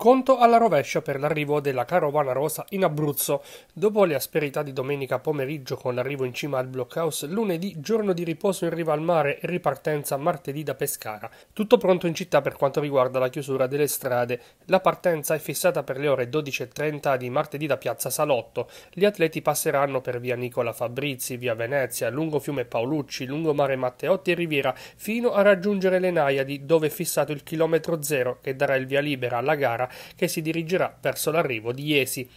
Conto alla rovescia per l'arrivo della carovana rosa in Abruzzo. Dopo le asperità di domenica pomeriggio con l'arrivo in cima al blockhouse, lunedì giorno di riposo in riva al mare e ripartenza martedì da Pescara. Tutto pronto in città per quanto riguarda la chiusura delle strade. La partenza è fissata per le ore 12.30 di martedì da Piazza Salotto. Gli atleti passeranno per via Nicola Fabrizi, via Venezia, lungo fiume Paolucci, lungo mare Matteotti e Riviera, fino a raggiungere le Naiadi, dove è fissato il chilometro zero che darà il via libera alla gara che si dirigerà verso l'arrivo di Iesi.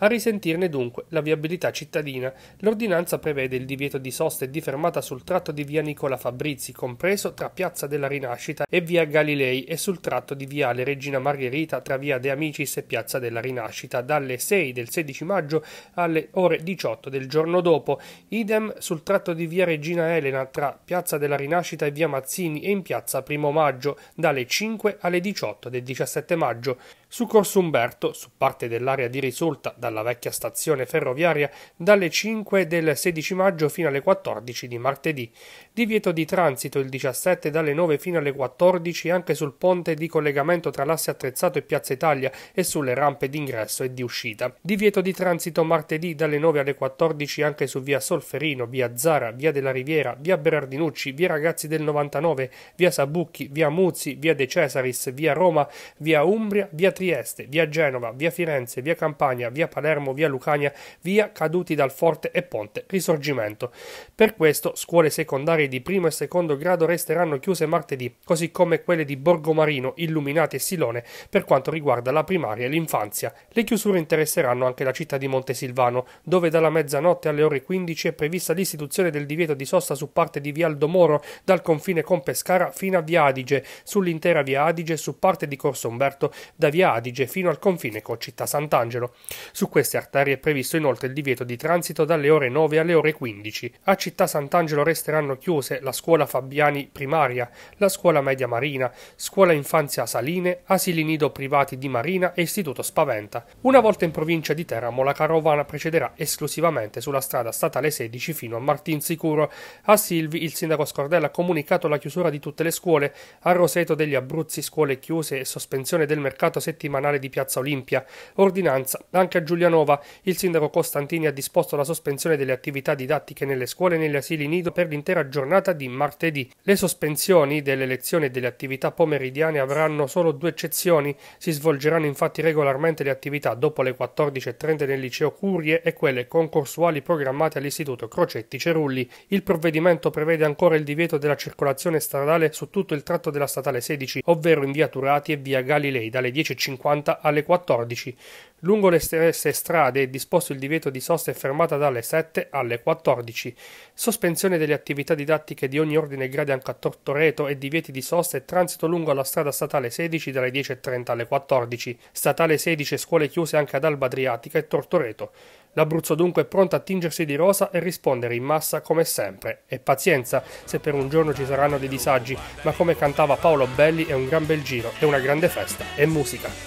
A risentirne dunque la viabilità cittadina. L'ordinanza prevede il divieto di sosta e di fermata sul tratto di via Nicola Fabrizi, compreso tra piazza della Rinascita e via Galilei e sul tratto di viale Regina Margherita tra via De Amicis e piazza della Rinascita dalle 6 del 16 maggio alle ore 18 del giorno dopo. Idem sul tratto di via Regina Elena tra piazza della Rinascita e via Mazzini e in piazza Primo Maggio dalle 5 alle 18 del 17 maggio. Su Corso Umberto, su parte dell'area di risulta dalla vecchia stazione ferroviaria, dalle 5 del 16 maggio fino alle 14 di martedì. Divieto di transito il 17 dalle 9 fino alle 14 anche sul ponte di collegamento tra l'asse attrezzato e Piazza Italia e sulle rampe d'ingresso e di uscita. Divieto di transito martedì dalle 9 alle 14 anche su via Solferino, via Zara, via della Riviera, via Berardinucci, via Ragazzi del 99, via Sabucchi, via Muzzi, via De Cesaris, via Roma, via Umbria, via Trieste, via Genova, via Firenze, via Campania, via Palermo, via Lucania, via Caduti dal Forte e Ponte Risorgimento. Per questo scuole secondarie di primo e secondo grado resteranno chiuse martedì, così come quelle di Borgomarino, Illuminati e Silone per quanto riguarda la primaria e l'infanzia. Le chiusure interesseranno anche la città di Montesilvano, dove dalla mezzanotte alle ore 15 è prevista l'istituzione del divieto di sosta su parte di via Aldomoro dal confine con Pescara fino a via Adige, sull'intera via Adige su parte di Corso Umberto da via Adige fino al confine con Città Sant'Angelo. Su queste arterie è previsto inoltre il divieto di transito dalle ore 9 alle ore 15. A Città Sant'Angelo resteranno chiuse la scuola Fabiani primaria, la scuola media marina, scuola infanzia Saline, asili nido privati di Marina e istituto Spaventa. Una volta in provincia di Teramo la carovana precederà esclusivamente sulla strada statale 16 fino a Martinsicuro. A Silvi il sindaco Scordella ha comunicato la chiusura di tutte le scuole, a Roseto degli Abruzzi scuole chiuse e sospensione del mercato settimanale settimanale di Piazza Olimpia. Ordinanza. Anche a Giulianova il sindaco Costantini ha disposto la sospensione delle attività didattiche nelle scuole e negli asili nido per l'intera giornata di martedì. Le sospensioni delle lezioni e delle attività pomeridiane avranno solo due eccezioni. Si svolgeranno infatti regolarmente le attività dopo le 14.30 nel liceo Curie e quelle concorsuali programmate all'istituto Crocetti Cerulli. Il provvedimento prevede ancora il divieto della circolazione stradale su tutto il tratto della statale 16, ovvero in via Turati e via Galilei dalle 10.50 15.50 alle 14. Lungo le stesse strade è disposto il divieto di sosta e fermata dalle 7 alle 14. Sospensione delle attività didattiche di ogni ordine e grado anche a Tortoreto e divieti di sosta e transito lungo la strada statale 16 dalle 10.30 alle 14. Statale 16 scuole chiuse anche ad Alba Adriatica e Tortoreto. L'Abruzzo dunque è pronto a tingersi di rosa e rispondere in massa come sempre. E pazienza se per un giorno ci saranno dei disagi, ma come cantava Paolo Belli è un gran bel giro, è una grande festa, è musica.